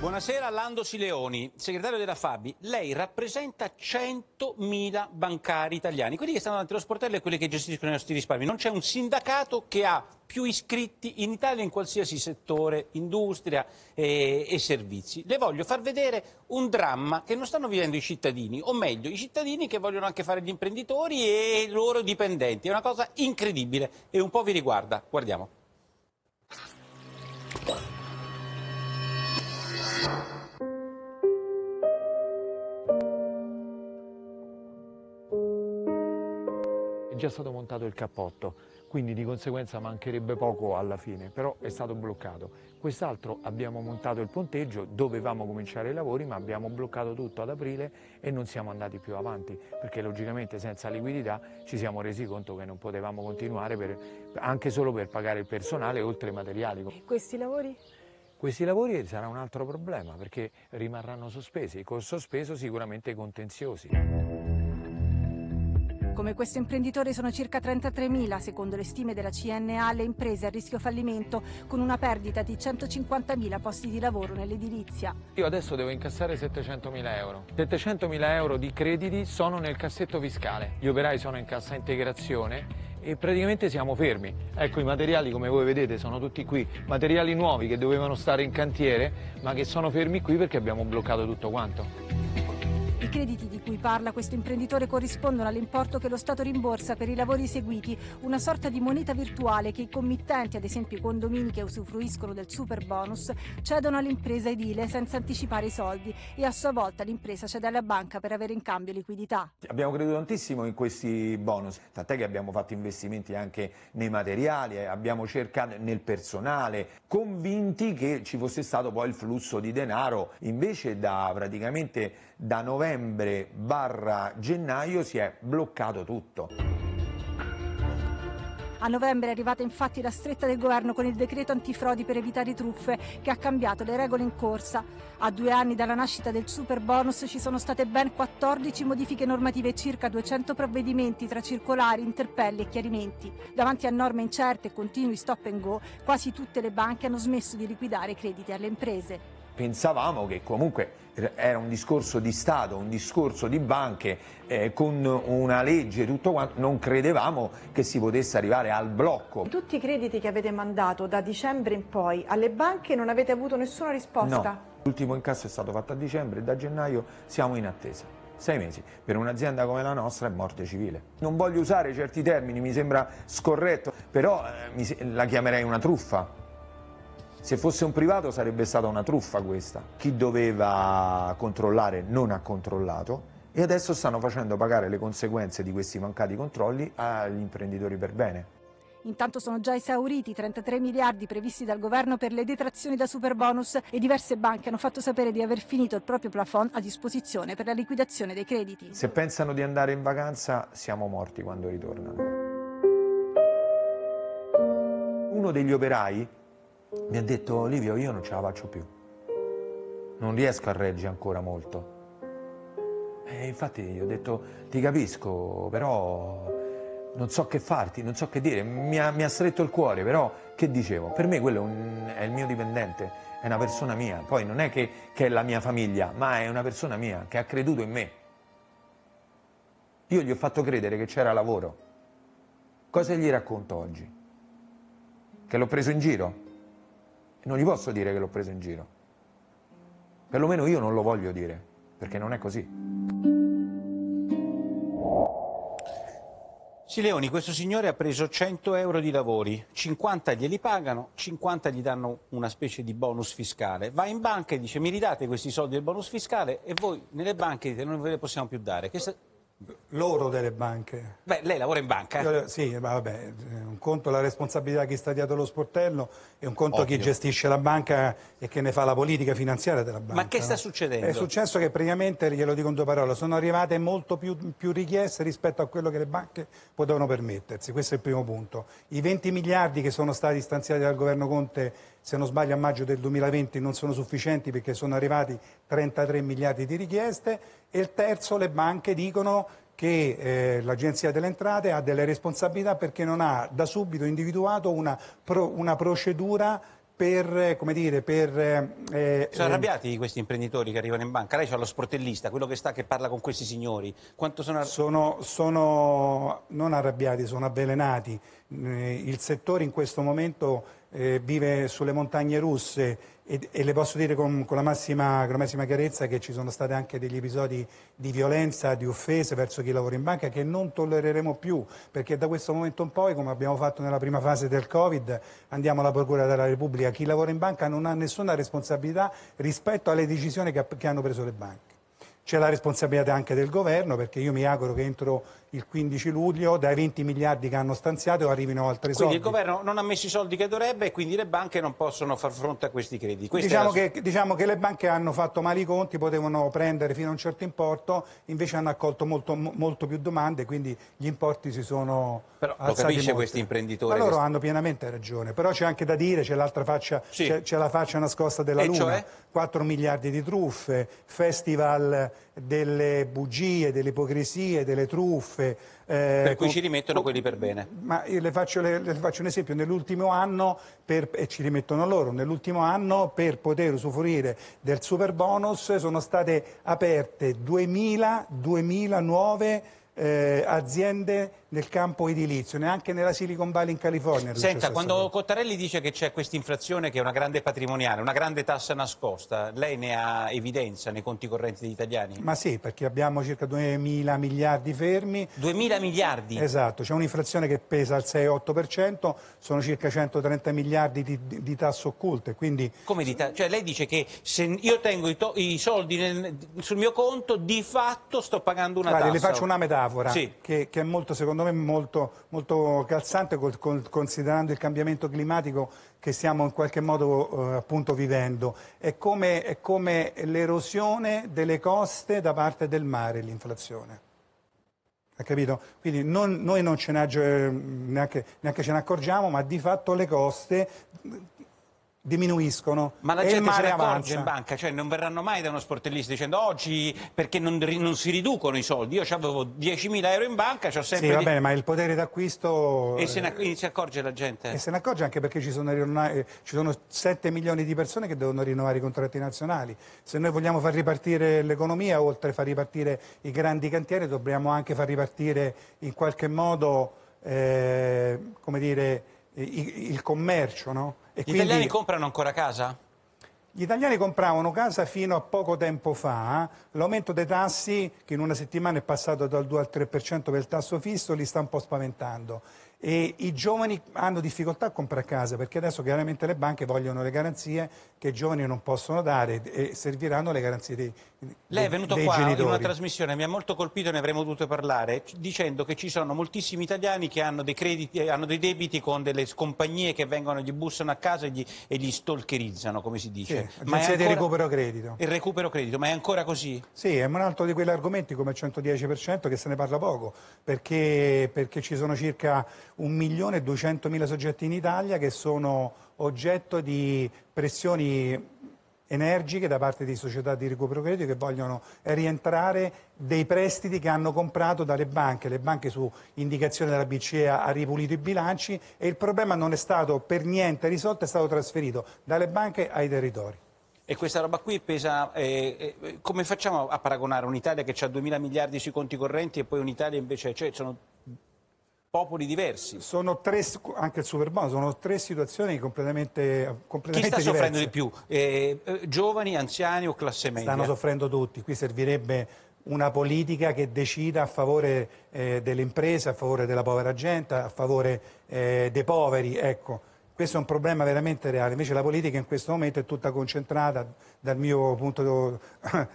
Buonasera Lando Sileoni, segretario della Fabi. Lei rappresenta 100.000 bancari italiani, quelli che stanno davanti allo sportello e quelli che gestiscono i nostri risparmi. Non c'è un sindacato che ha più iscritti in Italia in qualsiasi settore, industria e, eh, e servizi. Le voglio far vedere un dramma che non stanno vivendo i cittadini, o meglio, i cittadini che vogliono anche fare gli imprenditori e i loro dipendenti. È una cosa incredibile e un po' vi riguarda. Guardiamo. stato montato il cappotto, quindi di conseguenza mancherebbe poco alla fine, però è stato bloccato. Quest'altro abbiamo montato il ponteggio, dovevamo cominciare i lavori ma abbiamo bloccato tutto ad aprile e non siamo andati più avanti perché logicamente senza liquidità ci siamo resi conto che non potevamo continuare per, anche solo per pagare il personale oltre i materiali. E questi lavori? Questi lavori sarà un altro problema perché rimarranno sospesi, con sospeso sicuramente contenziosi. Come questo imprenditore sono circa 33.000, secondo le stime della CNA, le imprese a rischio fallimento, con una perdita di 150.000 posti di lavoro nell'edilizia. Io adesso devo incassare 700.000 euro. 700.000 euro di crediti sono nel cassetto fiscale. Gli operai sono in cassa integrazione e praticamente siamo fermi. Ecco i materiali come voi vedete sono tutti qui, materiali nuovi che dovevano stare in cantiere ma che sono fermi qui perché abbiamo bloccato tutto quanto. I crediti di cui parla questo imprenditore corrispondono all'importo che lo Stato rimborsa per i lavori eseguiti, una sorta di moneta virtuale che i committenti, ad esempio i condomini che usufruiscono del super bonus, cedono all'impresa edile senza anticipare i soldi e a sua volta l'impresa cede alla banca per avere in cambio liquidità. Abbiamo creduto tantissimo in questi bonus, tant'è che abbiamo fatto investimenti anche nei materiali, eh, abbiamo cercato nel personale, convinti che ci fosse stato poi il flusso di denaro invece da praticamente da novembre barra gennaio si è bloccato tutto. A novembre è arrivata infatti la stretta del governo con il decreto antifrodi per evitare truffe che ha cambiato le regole in corsa. A due anni dalla nascita del super bonus ci sono state ben 14 modifiche normative e circa 200 provvedimenti tra circolari, interpelli e chiarimenti. Davanti a norme incerte e continui stop and go, quasi tutte le banche hanno smesso di liquidare i crediti alle imprese. Pensavamo che comunque era un discorso di Stato, un discorso di banche, eh, con una legge e tutto quanto, non credevamo che si potesse arrivare al blocco. Tutti i crediti che avete mandato da dicembre in poi alle banche non avete avuto nessuna risposta? No. L'ultimo incasso è stato fatto a dicembre e da gennaio siamo in attesa. Sei mesi. Per un'azienda come la nostra è morte civile. Non voglio usare certi termini, mi sembra scorretto, però eh, la chiamerei una truffa. Se fosse un privato sarebbe stata una truffa questa. Chi doveva controllare non ha controllato e adesso stanno facendo pagare le conseguenze di questi mancati controlli agli imprenditori per bene. Intanto sono già esauriti i 33 miliardi previsti dal governo per le detrazioni da superbonus e diverse banche hanno fatto sapere di aver finito il proprio plafond a disposizione per la liquidazione dei crediti. Se pensano di andare in vacanza siamo morti quando ritornano. Uno degli operai mi ha detto Olivio io non ce la faccio più, non riesco a reggere ancora molto. E infatti gli ho detto ti capisco, però non so che farti, non so che dire, mi ha, mi ha stretto il cuore, però che dicevo? Per me quello è, un, è il mio dipendente, è una persona mia, poi non è che, che è la mia famiglia, ma è una persona mia che ha creduto in me. Io gli ho fatto credere che c'era lavoro. Cosa gli racconto oggi? Che l'ho preso in giro? non gli posso dire che l'ho preso in giro. Perlomeno io non lo voglio dire, perché non è così. Sì, Leoni, questo signore ha preso 100 euro di lavori, 50 glieli pagano, 50 gli danno una specie di bonus fiscale. Va in banca e dice mi ridate questi soldi del bonus fiscale e voi nelle banche dite non ve le possiamo più dare. Questa... L'oro delle banche. Beh, lei lavora in banca? Eh. Io, sì, ma vabbè, eh, un conto è la responsabilità di chi sta dietro lo sportello e un conto Ovvio. chi gestisce la banca e che ne fa la politica finanziaria della banca. Ma che sta succedendo? È successo che praticamente, glielo dico in due parole, sono arrivate molto più, più richieste rispetto a quello che le banche potevano permettersi, questo è il primo punto. I 20 miliardi che sono stati stanziati dal governo Conte se non sbaglio a maggio del 2020 non sono sufficienti perché sono arrivati 33 miliardi di richieste e il terzo le banche dicono che eh, l'Agenzia delle Entrate ha delle responsabilità perché non ha da subito individuato una, pro, una procedura per, eh, come dire, per... Eh, eh sono eh, arrabbiati questi imprenditori che arrivano in banca? Lei c'ha lo sportellista, quello che sta che parla con questi signori. Quanto sono, sono, sono non arrabbiati, sono avvelenati. Il settore in questo momento eh, vive sulle montagne russe e, e le posso dire con, con, la massima, con, la massima, chiarezza che ci sono stati anche degli episodi di violenza, di offese verso chi lavora in banca che non tollereremo più perché da questo momento in poi, come abbiamo fatto nella prima fase del Covid, andiamo alla Procura della Repubblica, chi lavora in banca non ha nessuna responsabilità rispetto alle decisioni che, che hanno preso le banche. C'è la responsabilità anche del governo perché io mi auguro che entro il 15 luglio dai 20 miliardi che hanno stanziato arrivino altri soldi. Quindi il governo non ha messo i soldi che dovrebbe e quindi le banche non possono far fronte a questi crediti. Diciamo, la... che, diciamo, che, le banche hanno fatto male i conti, potevano prendere fino a un certo importo, invece hanno accolto molto, molto più domande, quindi gli importi si sono però, alzati. Però capisce molto. questi imprenditori? Ma loro questi... hanno pienamente ragione, però c'è anche da dire, c'è faccia, sì. c'è, la faccia nascosta della e luna, cioè? 4 miliardi di truffe, festival delle bugie, delle ipocrisie, delle truffe. Eh, per cui con... ci rimettono quelli per bene. Ma io le faccio, le, le faccio un esempio, nell'ultimo anno, per, e ci rimettono loro, nell'ultimo anno per poter usufruire del super bonus sono state aperte 2000, 2000 nuove eh, aziende nel campo edilizio, neanche nella Silicon Valley in California. Senta, quando stato. Cottarelli dice che c'è questa inflazione che è una grande patrimoniale, una grande tassa nascosta, lei ne ha evidenza nei conti correnti degli italiani? Ma sì, perché abbiamo circa 2.000 miliardi fermi. 2.000 miliardi? Esatto, c'è un'inflazione che pesa al 6-8%, sono circa 130 miliardi di, di, tasse occulte. Quindi... Come di ta- cioè lei dice che se io tengo i, i soldi nel, sul mio conto, di fatto sto pagando una Guardi, tassa. Le faccio una metà metafora sì. che, che, è molto, secondo me, molto, molto calzante col, col, considerando il cambiamento climatico che stiamo in qualche modo eh, appunto vivendo. È come, è come l'erosione delle coste da parte del mare, l'inflazione. Ha capito? Quindi non, noi non ce ne, neanche, neanche ce ne accorgiamo, ma di fatto le coste diminuiscono Ma la gente se ne accorge in banca, cioè non verranno mai da uno sportellista dicendo oggi perché non, non si riducono i soldi, io avevo 10.000 euro in banca, ho sempre... Sì, va bene, ma il potere d'acquisto... E se ne si accorge la gente? E se ne accorge anche perché ci sono, eh, ci sono 7 milioni di persone che devono rinnovare i contratti nazionali, se noi vogliamo far ripartire l'economia, oltre a far ripartire i grandi cantieri, dobbiamo anche far ripartire in qualche modo, eh, come dire, il, il commercio, no? E Gli quindi... italiani comprano ancora casa? Gli italiani compravano casa fino a poco tempo fa, l'aumento dei tassi che in una settimana è passato dal 2 al 3% per il tasso fisso li sta un po' spaventando e i giovani hanno difficoltà a comprare casa perché adesso chiaramente le banche vogliono le garanzie che i giovani non possono dare e serviranno le garanzie dei genitori. Lei è venuto qua genitori. in una trasmissione, mi ha molto colpito e ne avremmo dovuto parlare, dicendo che ci sono moltissimi italiani che hanno dei, crediti, eh, hanno dei debiti con delle compagnie che vengono, gli bussano a casa e gli, e gli stalkerizzano, come si dice. Sì, ma è ancora... di recupero credito. Il recupero credito, ma è ancora così? Sì, è un altro di quegli argomenti come il 110% che se ne parla poco, perché, perché ci sono circa 1.200.000 soggetti in Italia che sono oggetto di pressioni energiche da parte di società di recupero credito che vogliono rientrare dei prestiti che hanno comprato dalle banche. Le banche su indicazione della BCE ha ripulito i bilanci e il problema non è stato per niente risolto, è stato trasferito dalle banche ai territori. E questa roba qui pesa, eh, eh, come facciamo a paragonare un'Italia che ha 2 mila miliardi sui conti correnti e poi un'Italia invece, cioè sono popoli diversi. Sono tre, anche il Superbonus, sono tre situazioni completamente, completamente Chi sta diverse. soffrendo di più? Eh, eh, giovani, anziani o classe media? Stanno soffrendo tutti, qui servirebbe una politica che decida a favore eh, delle imprese, a favore della povera gente, a favore eh, dei poveri, ecco. Questo è un problema veramente reale, invece la politica in questo momento è tutta concentrata dal mio punto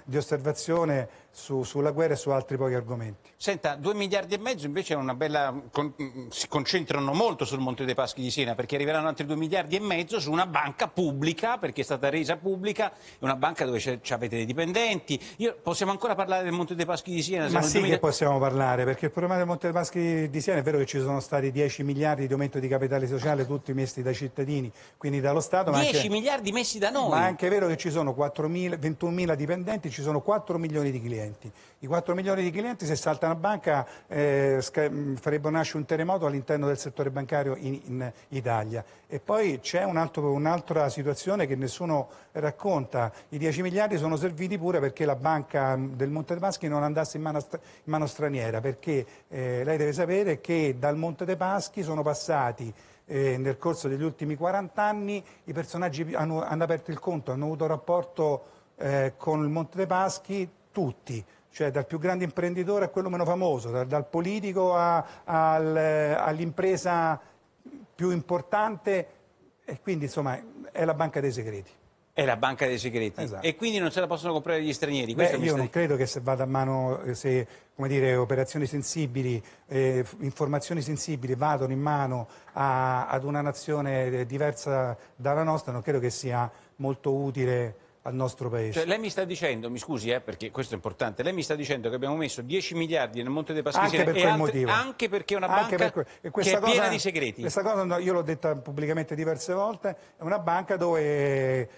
di osservazione su, sulla guerra e su altri pochi argomenti. Senta, 2 miliardi e mezzo invece è una bella, con, si concentrano molto sul Monte dei Paschi di Siena perché arriveranno altri 2 miliardi e mezzo su una banca pubblica perché è stata resa pubblica, una banca dove c- avete dei dipendenti. Io, possiamo ancora parlare del Monte dei Paschi di Siena? Ma sì 2000... che possiamo parlare perché il problema del Monte dei Paschi di Siena è vero che ci sono stati 10 miliardi di aumento di capitale sociale tutti messi dai cittadini, quindi dallo Stato. 10 anche... miliardi messi da noi? Ma è anche vero che ci sono 21.000 dipendenti, ci sono 4 milioni di clienti. I 4 milioni di clienti se salta una banca eh, mm, farebbe nascere un terremoto all'interno del settore bancario in, in Italia. E poi c'è un'altra situazione che nessuno racconta. I 10 miliardi sono serviti pure perché la banca mm, del Monte dei Paschi non andasse in mano, in mano straniera, perché eh, lei deve sapere che dal Monte dei Paschi sono passati eh, nel corso degli ultimi 40 anni i personaggi hanno, hanno aperto il conto, hanno avuto rapporto eh, con il Monte dei Paschi tutti, cioè dal più grande imprenditore a quello meno famoso, dal, dal politico a, al, eh, all'impresa più importante e quindi insomma è la banca dei segreti. È la banca dei segreti esatto. e quindi non se la possono comprare gli stranieri. Beh, io stai... non credo che se vada a mano, eh, se dire, operazioni sensibili, eh, informazioni sensibili vadano in mano a, ad una nazione eh, diversa dalla nostra, non credo che sia molto utile al nostro paese. Cioè, lei mi sta dicendo, mi scusi eh, perché questo è importante, lei mi sta dicendo che abbiamo messo 10 miliardi nel Monte dei Paschi anche per quel altri, motivo. Anche perché è una anche banca per que- che è cosa, piena di segreti. Questa cosa no, io l'ho detta pubblicamente diverse volte, è una banca dove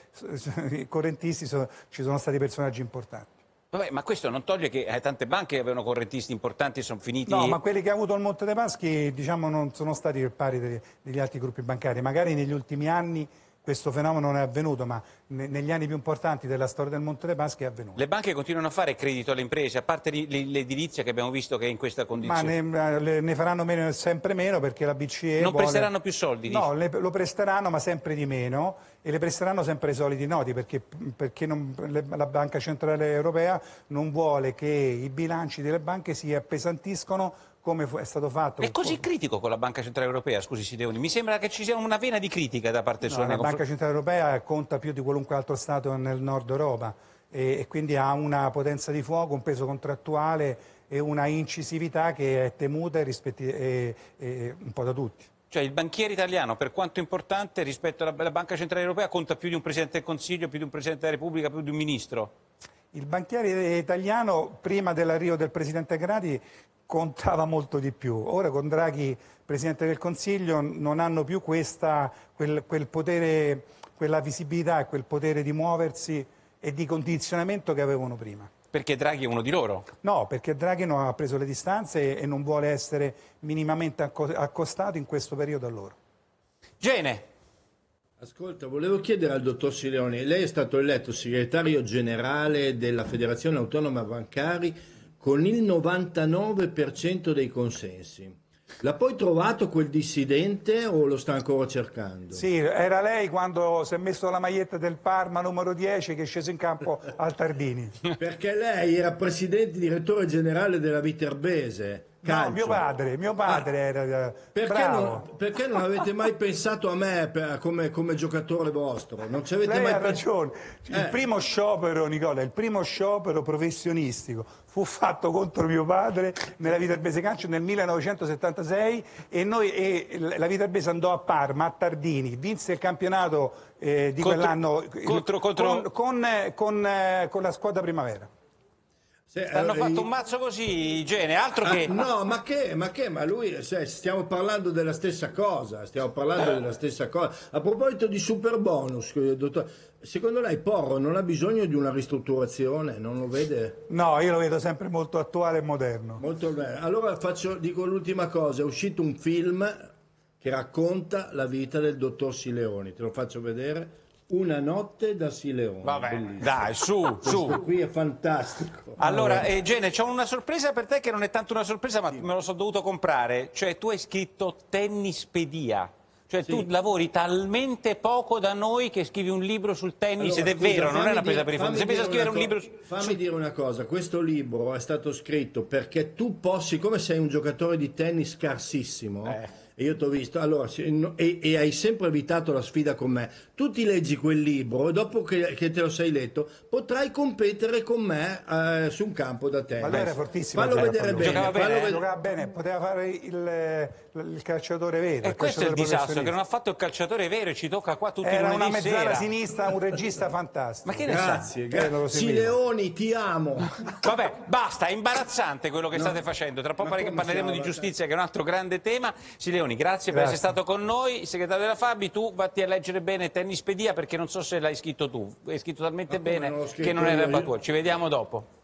i correntisti sono, ci sono stati personaggi importanti. Vabbè, ma questo non toglie che eh, tante banche avevano correntisti importanti e sono finiti... No, ma quelli che ha avuto il Monte dei Paschi diciamo, non sono stati il pari degli, degli altri gruppi bancari. Magari negli ultimi anni questo fenomeno non è avvenuto, ma negli anni più importanti della storia del Monte dei Paschi è avvenuto. Le banche continuano a fare credito alle imprese, a parte l'edilizia che abbiamo visto che è in questa condizione. Ma ne, ne faranno meno, sempre meno perché la BCE Non vuole... presteranno più soldi? No, le, lo presteranno ma sempre di meno e le presteranno sempre i soliti noti perché, perché non, le, la Banca Centrale Europea non vuole che i bilanci delle banche si appesantiscono come è stato fatto. È così critico con la Banca Centrale Europea, scusi Sideoni, mi sembra che ci sia una vena di critica da parte no, sua. La Banca Centrale Europea conta più di qualunque altro Stato nel nord Europa e, e quindi ha una potenza di fuoco, un peso contrattuale e una incisività che è temuta rispetti, e, e un po' da tutti. Cioè il banchiere italiano, per quanto importante rispetto alla, alla Banca Centrale Europea, conta più di un Presidente del Consiglio, più di un Presidente della Repubblica, più di un Ministro? Il banchiere italiano prima dell'arrivo del presidente Grati contava molto di più. Ora con Draghi, presidente del Consiglio, non hanno più questa, quel, quel potere, quella visibilità e quel potere di muoversi e di condizionamento che avevano prima. Perché Draghi è uno di loro? No, perché Draghi non ha preso le distanze e non vuole essere minimamente accostato in questo periodo a loro. Gene, Ascolta, volevo chiedere al dottor Sileoni, lei è stato eletto segretario generale della Federazione Autonoma Bancari con il 99% dei consensi. L'ha poi trovato quel dissidente o lo sta ancora cercando? Sì, era lei quando si è messo la maglietta del Parma numero 10 che è sceso in campo al Tardini. Perché lei era presidente direttore generale della Viterbese calcio. No, mio padre, mio ah, padre ah, era eh, perché non, perché non, avete mai pensato a me per, come, come, giocatore vostro? Non ci avete Lei mai ha ragione. Eh. Il primo sciopero, Nicola, il primo sciopero professionistico fu fatto contro mio padre nella Vita Arbese Calcio nel 1976 e, noi, e la Vita Arbese andò a Parma, a Tardini, vinse il campionato eh, di contro, quell'anno contro, contro... Con, con, eh, con, eh, con la squadra primavera hanno eh, fatto un mazzo così, Gene, altro ah, che... no, ma che, ma che, ma lui, cioè, stiamo parlando della stessa cosa, stiamo parlando della stessa cosa. A proposito di super bonus, eh, dottor, secondo lei Porro non ha bisogno di una ristrutturazione, non lo vede? No, io lo vedo sempre molto attuale e moderno. Molto bene, allora faccio, dico l'ultima cosa, è uscito un film che racconta la vita del dottor Sileoni, te lo faccio vedere. Una notte da Sileone. Vabbè, Bellissimo. dai, su, su. Questo qui è fantastico. Allora, eh, Gene, c'ho una sorpresa per te che non è tanto una sorpresa, ma sì. me lo sono dovuto comprare. Cioè, tu hai scritto Tennispedia. Cioè sì. tu lavori talmente poco da noi che scrivi un libro sul tennis allora, ed è scusa, vero, non è una presa per i fondi. Se pensi a scrivere un libro Fammi su... dire una cosa, questo libro è stato scritto perché tu possa, siccome sei un giocatore di tennis scarsissimo, eh e io ti ho visto, allora, e, e, hai sempre evitato la sfida con me, tu ti leggi quel libro e dopo che, che te lo sei letto potrai competere con me eh, su un campo da tennis. Ma allora era fortissimo. Fallo vedere bene. bene, fallo eh? ved- giocava bene, poteva fare il il calciatore vero. E questo è il disastro, che non ha fatto il calciatore vero e ci tocca qua tutti Era una mezzala sera. sinistra, un regista fantastico. Ma che ne Grazie, sa? Eh, grazie. Cileoni, ti amo. Vabbè, basta, è imbarazzante quello che no. state facendo. Tra poco parleremo di giustizia, che è un altro grande tema. Sileoni, grazie, grazie, per essere stato con noi. segretario della Fabi, tu vatti a leggere bene Tennispedia, perché non so se l'hai scritto tu. Hai scritto talmente bene non che non è roba tua. Ci vediamo dopo.